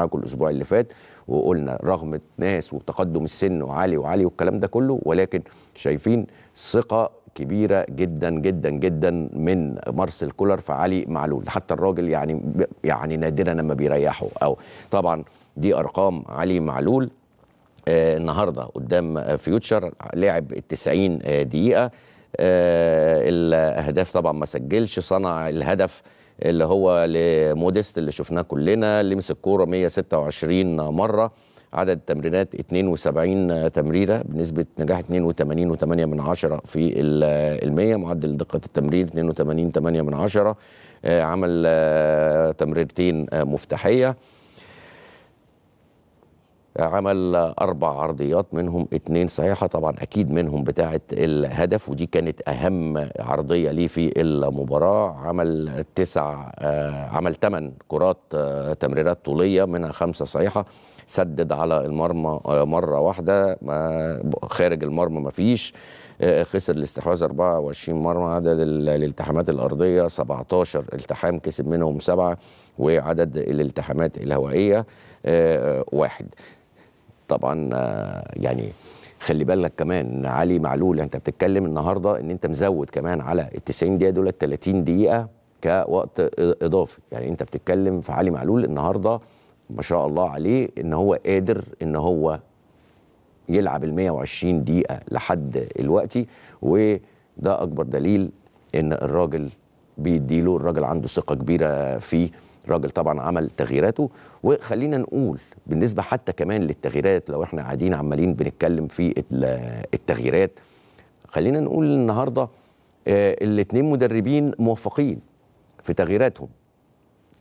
معاكم الاسبوع اللي فات وقلنا رغم ناس وتقدم السن وعالي وعالي والكلام ده كله ولكن شايفين ثقه كبيره جدا جدا جدا من مارسيل كولر في علي معلول حتى الراجل يعني يعني نادرا لما بيريحه او طبعا دي ارقام علي معلول آه النهارده قدام فيوتشر لعب ال 90 دقيقه آه الاهداف طبعا ما سجلش صنع الهدف اللي هو لموديست اللي شفناه كلنا اللي مسك كوره 126 مره عدد التمريرات 72 تمريره بنسبه نجاح 82.8 من عشره في المية معدل دقه التمرير 82.8 من عشره آه، عمل آه، تمريرتين آه، مفتاحيه عمل اربع عرضيات منهم اثنين صحيحه طبعا اكيد منهم بتاعه الهدف ودي كانت اهم عرضيه ليه في المباراه عمل تسع آه، عمل ثمان كرات آه، تمريرات طوليه منها خمسه صحيحه سدد على المرمى آه، مره واحده خارج المرمى ما فيش خسر الاستحواذ 24 مرمى عدد الالتحامات الارضيه 17 التحام كسب منهم سبعه وعدد الالتحامات الهوائيه واحد طبعا آه، يعني خلي بالك كمان علي معلول انت بتتكلم النهارده ان انت مزود كمان على ال 90 دقيقه دول 30 دقيقه كوقت اضافي يعني انت بتتكلم في علي معلول النهارده ما شاء الله عليه ان هو قادر ان هو يلعب ال 120 دقيقه لحد دلوقتي وده اكبر دليل ان الراجل بيديله الراجل عنده ثقه كبيره فيه الراجل طبعا عمل تغييراته وخلينا نقول بالنسبه حتى كمان للتغييرات لو احنا قاعدين عمالين بنتكلم في التغييرات خلينا نقول النهارده آه، الاثنين مدربين موفقين في تغييراتهم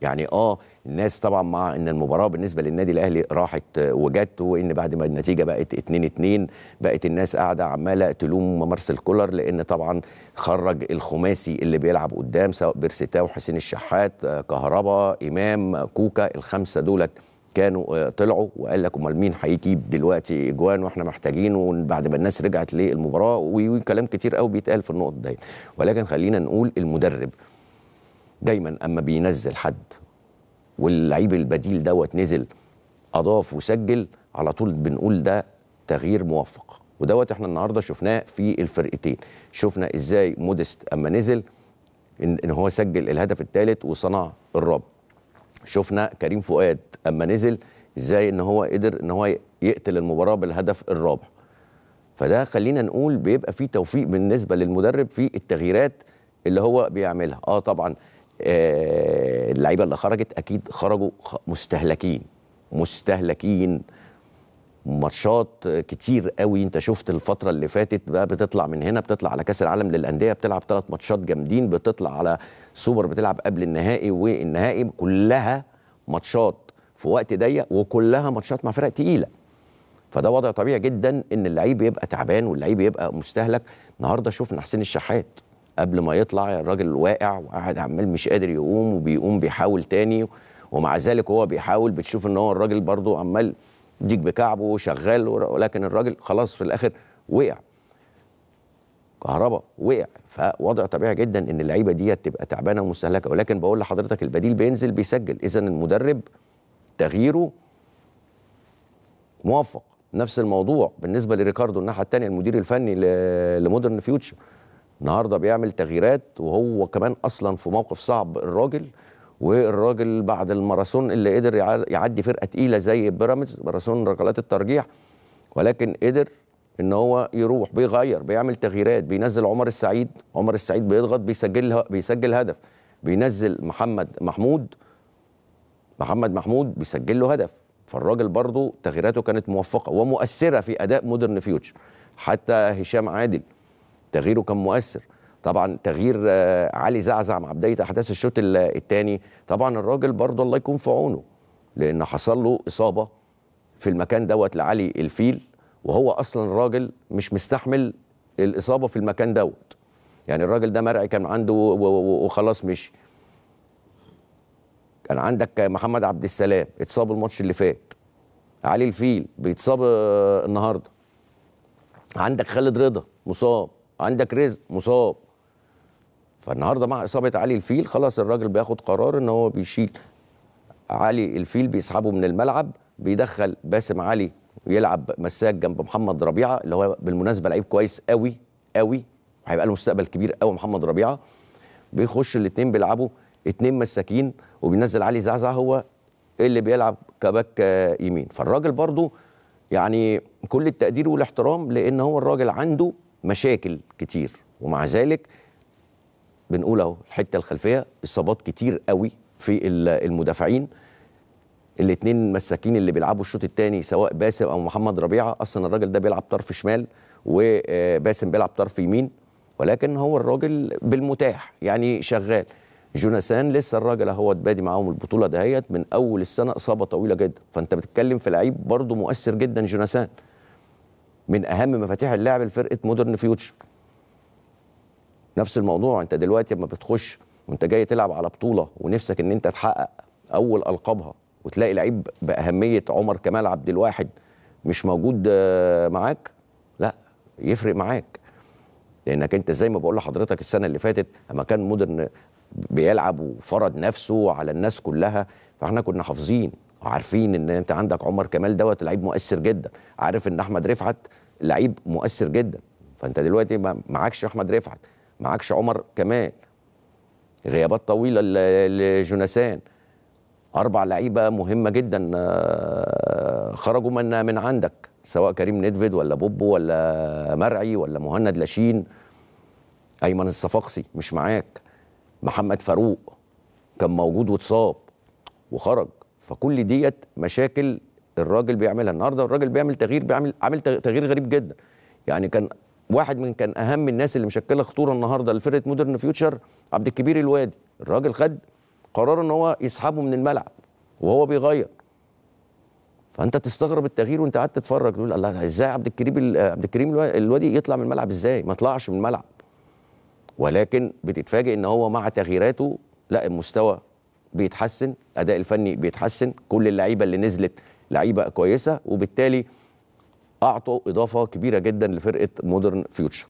يعني اه الناس طبعا مع ان المباراه بالنسبه للنادي الاهلي راحت آه، وجت وان بعد ما النتيجه بقت 2 2 بقت الناس قاعده عماله تلوم مارسيل كولر لان طبعا خرج الخماسي اللي بيلعب قدام سواء بيرسيتا وحسين الشحات آه، كهربا امام كوكا الخمسه دولت كانوا آه، طلعوا وقال لك امال مين هيجيب دلوقتي اجوان واحنا محتاجينه بعد ما الناس رجعت للمباراه وكلام كتير قوي بيتقال في النقط دي ولكن خلينا نقول المدرب دايما اما بينزل حد واللعيب البديل دوت نزل اضاف وسجل على طول بنقول ده تغيير موفق ودوت احنا النهارده شفناه في الفرقتين شفنا ازاي مودست اما نزل ان هو سجل الهدف الثالث وصنع الرابع شفنا كريم فؤاد اما نزل ازاي ان هو قدر ان هو يقتل المباراه بالهدف الرابع فده خلينا نقول بيبقى فيه توفيق بالنسبه للمدرب في التغييرات اللي هو بيعملها اه طبعا آه اللعيبه اللي خرجت اكيد خرجوا مستهلكين مستهلكين ماتشات كتير قوي انت شفت الفتره اللي فاتت بقى بتطلع من هنا بتطلع على كاس العالم للانديه بتلعب ثلاث ماتشات جامدين بتطلع على سوبر بتلعب قبل النهائي والنهائي كلها ماتشات في وقت ضيق وكلها ماتشات مع فرق تقيله فده وضع طبيعي جدا ان اللعيب يبقى تعبان واللعيب يبقى مستهلك النهارده شفنا حسين الشحات قبل ما يطلع الراجل واقع وقاعد عمال مش قادر يقوم وبيقوم بيحاول تاني ومع ذلك هو بيحاول بتشوف ان هو الراجل برضه عمال ديك بكعبه شغال ولكن الراجل خلاص في الاخر وقع كهرباء وقع فوضع طبيعي جدا ان اللعيبه دي تبقى تعبانه ومستهلكه ولكن بقول لحضرتك البديل بينزل بيسجل اذا المدرب تغييره موفق نفس الموضوع بالنسبه لريكاردو الناحيه الثانيه المدير الفني لمودرن فيوتشر النهارده بيعمل تغييرات وهو كمان اصلا في موقف صعب الراجل والراجل بعد الماراثون اللي قدر يعدي فرقه تقيله زي بيراميدز ماراثون ركلات الترجيح ولكن قدر ان هو يروح بيغير بيعمل تغييرات بينزل عمر السعيد عمر السعيد بيضغط بيسجل بيسجل هدف بينزل محمد محمود محمد محمود بيسجل له هدف فالراجل برضه تغييراته كانت موفقه ومؤثره في اداء مودرن فيوتشر حتى هشام عادل تغييره كان مؤثر طبعا تغيير آه، علي زعزع مع بدايه احداث الشوط الثاني طبعا الراجل برضه الله يكون في عونه لان حصل له اصابه في المكان دوت لعلي الفيل وهو اصلا الراجل مش مستحمل الاصابه في المكان دوت يعني الراجل ده مرعي كان عنده وخلاص مشي كان عندك محمد عبد السلام اتصاب الماتش اللي فات علي الفيل بيتصاب آه، النهارده عندك خالد رضا مصاب عندك رزق مصاب فالنهارده مع اصابه علي الفيل خلاص الراجل بياخد قرار ان هو بيشيل علي الفيل بيسحبه من الملعب بيدخل باسم علي يلعب مساك جنب محمد ربيعه اللي هو بالمناسبه لعيب كويس قوي قوي هيبقى له مستقبل كبير قوي محمد ربيعه بيخش الاثنين بيلعبوا اثنين مساكين وبينزل علي زعزع هو اللي بيلعب كباك آه، يمين فالراجل برضو يعني كل التقدير والاحترام لان هو الراجل عنده مشاكل كتير ومع ذلك بنقول اهو الحته الخلفيه اصابات كتير قوي في المدافعين الاثنين مساكين اللي بيلعبوا الشوط الثاني سواء باسم او محمد ربيعه اصلا الراجل ده بيلعب طرف شمال وباسم بيلعب طرف يمين ولكن هو الراجل بالمتاح يعني شغال جوناثان لسه الراجل اهو بادي معاهم البطوله دهيت من اول السنه اصابه طويله جدا فانت بتتكلم في لعيب برضه مؤثر جدا جوناثان من اهم مفاتيح اللعب لفرقه مودرن فيوتشر نفس الموضوع انت دلوقتي لما بتخش وانت جاي تلعب على بطوله ونفسك ان انت تحقق اول القابها وتلاقي لعيب باهميه عمر كمال عبد الواحد مش موجود آه، معاك لا يفرق معاك لانك انت زي ما بقول لحضرتك السنه اللي فاتت اما كان مودرن بيلعب وفرض نفسه على الناس كلها فاحنا كنا حافظين وعارفين ان انت عندك عمر كمال دوت لعيب مؤثر جدا عارف ان احمد رفعت لعيب مؤثر جدا فانت دلوقتي معكش احمد رفعت معكش عمر كمال غيابات طويله لجوناسان اربع لعيبه مهمه جدا آه، خرجوا من من عندك سواء كريم نيدفيد ولا بوبو ولا مرعي ولا مهند لاشين ايمن الصفاقسي مش معاك محمد فاروق كان موجود واتصاب وخرج فكل ديت مشاكل الراجل بيعملها النهارده الراجل بيعمل تغيير بيعمل عامل تغيير غريب جدا يعني كان واحد من كان اهم الناس اللي مشكله خطوره النهارده لفرقه مودرن فيوتشر عبد الكبير الوادي الراجل خد قرار ان هو يسحبه من الملعب وهو بيغير فانت تستغرب التغيير وانت قاعد تتفرج تقول الله ازاي عبد الكريم عبد الكريم الوادي يطلع من الملعب ازاي ما طلعش من الملعب ولكن بتتفاجئ ان هو مع تغييراته لا المستوى بيتحسن اداء الفني بيتحسن كل اللعيبه اللي نزلت لعيبه كويسه وبالتالي اعطوا اضافه كبيره جدا لفرقه مودرن فيوتشر